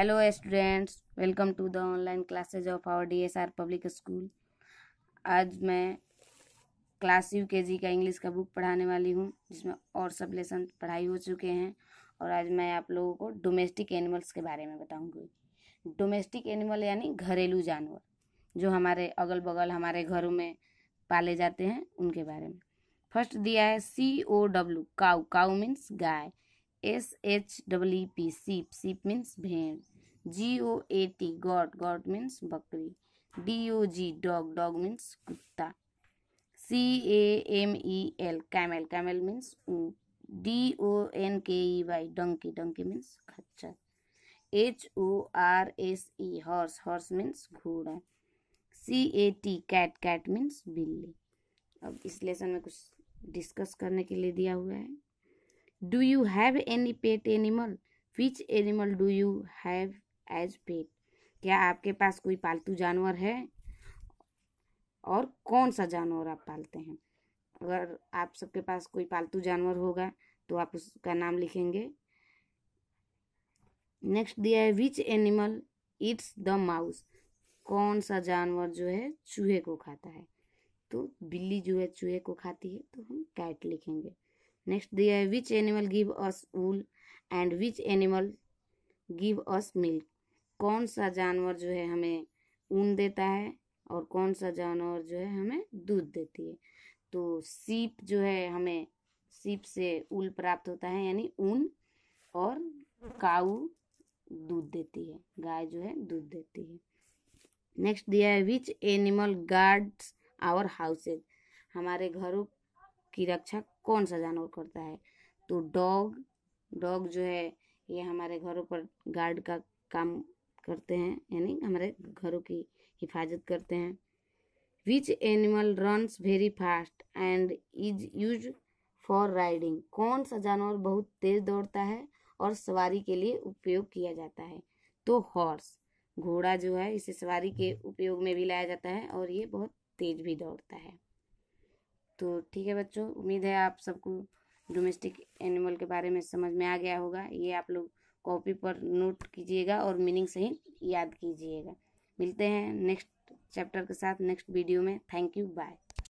hello students welcome to the online classes of our D S R public school आज मैं class you के जी का English का book पढ़ाने वाली हूँ जिसमें और सब लेसन पढ़ाई हो चुके हैं और आज मैं आप लोगों को डोमेस्टिक एनिमल्स के बारे में बताऊँगी डोमेस्टिक एनिमल यानी घरेलू जानवर जो हमारे अगल बगल हमारे घरों में पाले जाते हैं उनके बारे में फर्स्ट दिया है C O W cow cow means गाय S H W P sheep sheep means भेड़ G O A T goat goat means बकरी D O G dog dog means कुत्ता C A M E L camel camel means ऊट D O N K E Y donkey donkey means खच्चर H O R S E horse horse means घोड़ा C A T cat cat means बिल्ली अब इस lesson में कुछ discuss करने के लिए दिया हुआ है do you have any pet animal which animal do you have as pet क्या आपके पास कोई पालतू जानवर है और कौन सा जानवर आप पालते हैं अगर आप सबके पास कोई पालतू जानवर होगा तो आप उसका नाम लिखेंगे नेक्स्ट दिया है which animal it's the mouse कौन सा जानवर जो है चूहे को खाता है तो बिल्ली जो है चूहे को खाती है तो हम कैट लिखेंगे नेक्स्ट दिया है which animal give us wool and which animal give us milk कौन सा जानवर जो है हमें ऊन देता है और कौन सा जानवर जो है हमें दूध देती है तो सीप जो है हमें सीप से ऊल प्राप्त होता है यानी ऊन और काऊ दूध देती है गाय जो है दूध देती है नेक्स्ट दिया है which animal guards our houses हमारे घरों की रक्षा कौन सा जानवर करता है तो डॉग डॉग जो है ये हमारे घरों पर गार्ड का काम करते हैं यानी हमारे घरों की हिफाजत करते हैं which animal runs very fast and is use for riding कौन सा जानवर बहुत तेज दौड़ता है और सवारी के लिए उपयोग किया जाता है तो हॉर्स घोड़ा जो है इसे सवारी के उपयोग में भी लाया जाता है और ये बहुत तेज भी दौड़ता है तो ठीक है बच्चों उम्मीद है आप सबको डोमेस्टिक एनिमल के बारे में समझ में आ गया होगा ये आप लोग कॉपी पर नोट कीजिएगा और मीनिंग सही याद कीजिएगा मिलते हैं नेक्स्ट चैप्टर के साथ नेक्स्ट वीडियो में थैंक यू बाय